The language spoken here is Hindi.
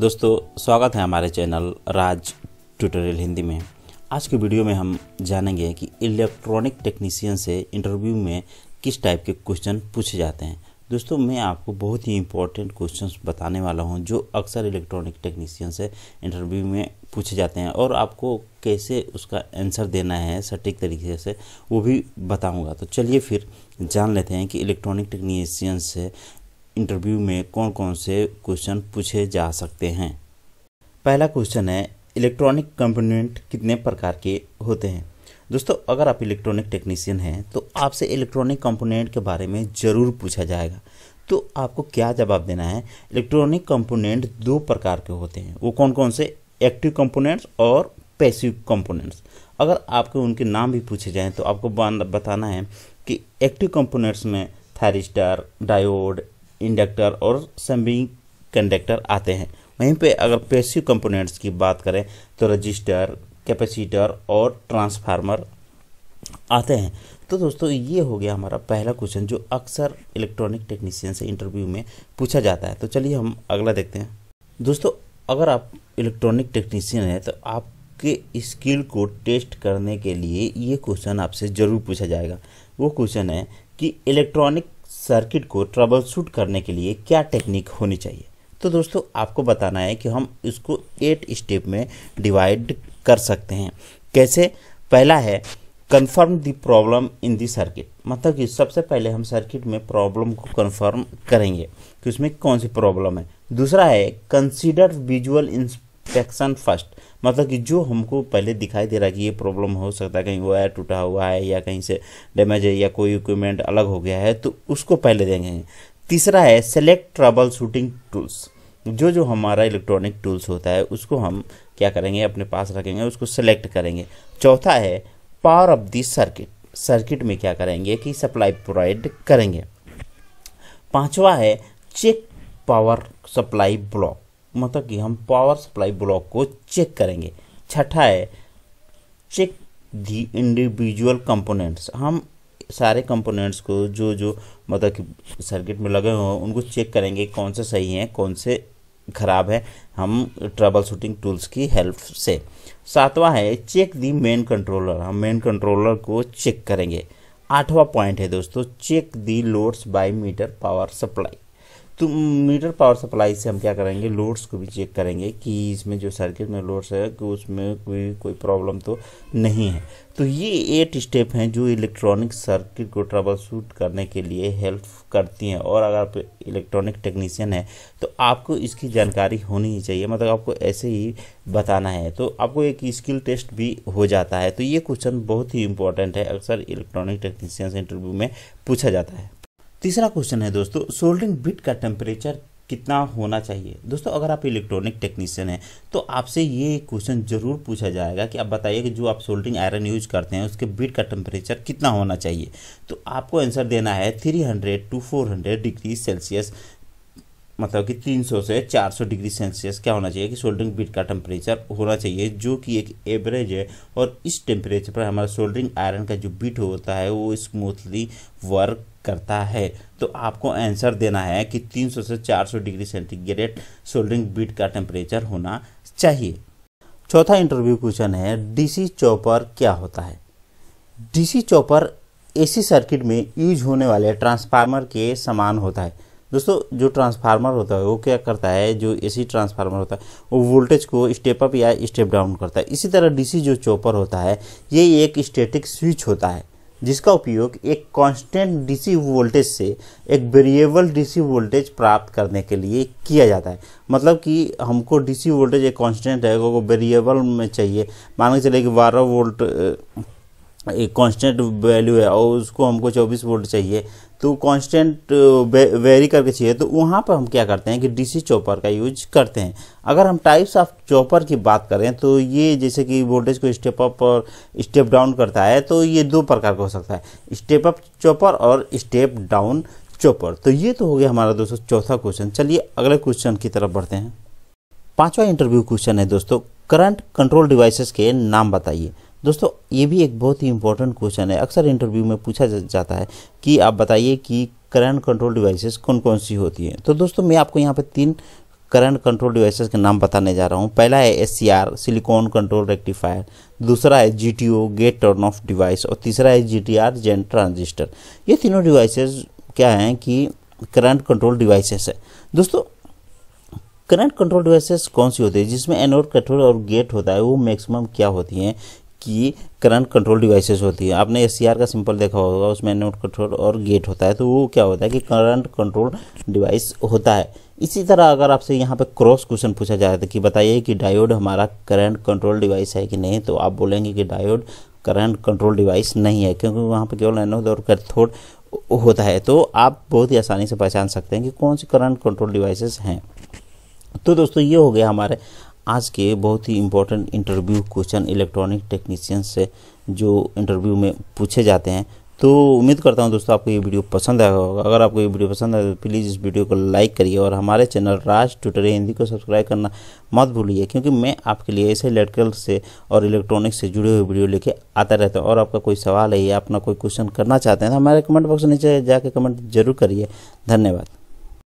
दोस्तों स्वागत है हमारे चैनल राज ट्यूटोरियल हिंदी में आज के वीडियो में हम जानेंगे कि इलेक्ट्रॉनिक टेक्नीशियन से इंटरव्यू में किस टाइप के क्वेश्चन पूछे जाते हैं दोस्तों मैं आपको बहुत ही इंपॉर्टेंट क्वेश्चन बताने वाला हूं जो अक्सर इलेक्ट्रॉनिक टेक्नीशियन से इंटरव्यू में पूछे जाते हैं और आपको कैसे उसका आंसर देना है सटीक तरीके से वो भी बताऊंगा तो चलिए फिर जान लेते हैं कि इलेक्ट्रॉनिक टेक्नीशियन से इंटरव्यू में कौन कौन से क्वेश्चन पूछे जा सकते हैं पहला क्वेश्चन है इलेक्ट्रॉनिक कंपोनेंट कितने प्रकार के होते हैं दोस्तों अगर आप इलेक्ट्रॉनिक टेक्नीशियन हैं तो आपसे इलेक्ट्रॉनिक कंपोनेंट के बारे में ज़रूर पूछा जाएगा तो आपको क्या जवाब देना है इलेक्ट्रॉनिक कंपोनेंट दो प्रकार के होते हैं वो कौन कौन से एक्टिव कंपोनेंट्स और पैसिव कंपोनेंट्स अगर आपके उनके नाम भी पूछे जाएँ तो आपको बताना है कि एक्टिव कंपोनेंट्स में थायरिस्टर डायोड इंडक्टर और सेमी कंडक्टर आते हैं वहीं पे अगर पेसिव कंपोनेंट्स की बात करें तो रजिस्टर कैपेसिटर और ट्रांसफार्मर आते हैं तो दोस्तों ये हो गया हमारा पहला क्वेश्चन जो अक्सर इलेक्ट्रॉनिक टेक्नीशियन से इंटरव्यू में पूछा जाता है तो चलिए हम अगला देखते हैं दोस्तों अगर आप इलेक्ट्रॉनिक टेक्नीशियन हैं तो आपके स्किल को टेस्ट करने के लिए ये क्वेश्चन आपसे ज़रूर पूछा जाएगा वो क्वेश्चन है कि इलेक्ट्रॉनिक सर्किट को ट्रबल शूट करने के लिए क्या टेक्निक होनी चाहिए तो दोस्तों आपको बताना है कि हम इसको एट स्टेप में डिवाइड कर सकते हैं कैसे पहला है confirm the problem in the circuit मतलब कि सबसे पहले हम सर्किट में प्रॉब्लम को कन्फर्म करेंगे कि उसमें कौन सी प्रॉब्लम है दूसरा है कंसीडर विजुअल इंस्पेक्शन फर्स्ट मतलब कि जो हमको पहले दिखाई दे रहा है कि ये प्रॉब्लम हो सकता है कहीं वायर टूटा हुआ है या कहीं से डैमेज है या कोई इक्विपमेंट अलग हो गया है तो उसको पहले देंगे तीसरा है सेलेक्ट ट्रबल शूटिंग टूल्स जो जो हमारा इलेक्ट्रॉनिक टूल्स होता है उसको हम क्या करेंगे अपने पास रखेंगे उसको सेलेक्ट करेंगे चौथा है power off the circuit circuit में क्या करेंगे कि सप्लाई प्रोवाइड करेंगे पांचवा है चेक पावर सप्लाई ब्लॉक मतलब कि हम पावर सप्लाई ब्लॉक को चेक करेंगे छठा है चेक दी इंडिविजुअल कंपोनेंट्स हम सारे कंपोनेंट्स को जो जो मतलब कि सर्किट में लगे हों उनको चेक करेंगे कौन से सही हैं कौन से खराब हैं हम ट्रबल शूटिंग टूल्स की हेल्प से सातवां है चेक दी मेन कंट्रोलर हम मेन कंट्रोलर को चेक करेंगे आठवां पॉइंट है दोस्तों check the loads by meter power supply तो मीटर पावर सप्लाई से हम क्या करेंगे लोड्स को भी चेक करेंगे कि इसमें जो सर्किट में लोड्स है कि उसमें कोई कोई प्रॉब्लम तो नहीं है तो ये एट स्टेप हैं जो इलेक्ट्रॉनिक सर्किट को ट्रबल शूट करने के लिए हेल्प करती हैं और अगर आप इलेक्ट्रॉनिक टेक्नीशियन है तो आपको इसकी जानकारी होनी ही चाहिए मतलब आपको ऐसे ही बताना है तो आपको एक स्किल टेस्ट भी हो जाता है तो ये क्वेश्चन बहुत ही इंपॉर्टेंट है अक्सर इलेक्ट्रॉनिक टेक्नीशियन इंटरव्यू में पूछा जाता है तीसरा क्वेश्चन है दोस्तों सोल्डरिंग बिट का टेम्परेचर कितना होना चाहिए दोस्तों अगर आप इलेक्ट्रॉनिक टेक्नीशियन हैं तो आपसे ये क्वेश्चन ज़रूर पूछा जाएगा कि आप बताइए कि जो आप सोल्डरिंग आयरन यूज करते हैं उसके बिट का टेम्परेचर कितना होना चाहिए तो आपको आंसर देना है 300 टू 400 डिग्री सेल्सियस मतलब कि 300 से 400 डिग्री सेल्सियस क्या होना चाहिए कि सोल्डरिंग बिट का टेम्परेचर होना चाहिए जो कि एक एवरेज है और इस टेम्परेचर पर हमारा सोल्डरिंग आयरन का जो बिट होता है वो स्मूथली वर्क करता है तो आपको आंसर देना है कि 300 से 400 डिग्री सेंटीग्रेड सोल्डरिंग बिट का टेम्परेचर होना चाहिए चौथा इंटरव्यू क्वेश्चन है डीसी चॉपर क्या होता है डीसी चॉपर एसी सर्किट में यूज होने वाले ट्रांसफार्मर के समान होता है दोस्तों जो ट्रांसफार्मर होता है वो क्या करता है जो एसी ट्रांसफार्मर होता है वो वोल्टेज को स्टेप अप या स्टेप डाउन करता है इसी तरह डीसी जो चॉपर होता है ये एक स्टेटिक स्विच होता है जिसका उपयोग एक कांस्टेंट डीसी वोल्टेज से एक वेरिएबल डीसी वोल्टेज प्राप्त करने के लिए किया जाता है मतलब कि हमको डीसी वोल्टेज एक कांस्टेंट है वो वेरिएबल में चाहिए मान के चले कि बारह वोल्ट एक कांस्टेंट वैल्यू है और उसको हमको 24 वोल्ट चाहिए तो कांस्टेंट वेरी uh, करके चाहिए तो वहाँ पर हम क्या करते हैं कि डीसी चॉपर का यूज करते हैं अगर हम टाइप्स ऑफ चॉपर की बात करें तो ये जैसे कि वोल्टेज को स्टेप अप और स्टेप डाउन करता है तो ये दो प्रकार का हो सकता है स्टेप अप चॉपर और स्टेप डाउन चॉपर तो ये तो हो गया हमारा दोस्तों चौथा क्वेश्चन चलिए अगले क्वेश्चन की तरफ बढ़ते हैं पाँचवा इंटरव्यू क्वेश्चन है दोस्तों करंट कंट्रोल डिवाइसेस के नाम बताइए दोस्तों ये भी एक बहुत ही इंपॉर्टेंट क्वेश्चन है अक्सर इंटरव्यू में पूछा जाता है कि आप बताइए कि करंट कंट्रोल डिवाइसेस कौन कौन सी होती हैं तो दोस्तों मैं आपको यहाँ पर तीन करंट कंट्रोल डिवाइसेस के नाम बताने जा रहा हूँ पहला है एस सिलिकॉन कंट्रोल रेक्टिफायर दूसरा है G gate turn off device और तीसरा है जी टी जेन ट्रांजिस्टर ये तीनों डिवाइसेस क्या हैं कि करंट कंट्रोल डिवाइसेस है दोस्तों करंट कंट्रोल डिवाइसेस कौन सी होती है जिसमें एनोड कंट्रोल और गेट होता है वो मैक्सिमम क्या होती हैं की करंट कंट्रोल डिवाइसेस होती है आपने एस का सिंपल देखा होगा उसमें नोट कंट्रोल और गेट होता है तो वो क्या होता है कि करंट कंट्रोल डिवाइस होता है इसी तरह अगर आपसे यहाँ पे क्रॉस क्वेश्चन पूछा जाए तो कि बताइए कि डायोड हमारा करंट कंट्रोल डिवाइस है कि नहीं तो आप बोलेंगे कि डायोड करंट कंट्रोल डिवाइस नहीं है क्योंकि वहाँ पर केवल एनोड और कैथोड होता है तो आप बहुत ही आसानी से पहचान सकते हैं कि कौन सी करंट कंट्रोल डिवाइसेस हैं तो दोस्तों ये हो गया हमारे आज के बहुत ही important interview question electronic technician से जो इंटरव्यू में पूछे जाते हैं तो उम्मीद करता हूँ दोस्तों आपको ये वीडियो पसंद आया होगा अगर आपको ये वीडियो पसंद आए तो प्लीज़ इस वीडियो को लाइक करिए और हमारे चैनल राज ट्विटर हिंदी को सब्सक्राइब करना मत भूलिए क्योंकि मैं आपके लिए ऐसे इलेक्ट्रिकल से और इलेक्ट्रॉनिक्स से जुड़े हुए वीडियो लेके आता रहता हूँ और आपका कोई सवाल है या अपना कोई क्वेश्चन करना चाहते हैं तो हमारे कमेंट बॉक्स नीचे जाके कमेंट जरूर करिए धन्यवाद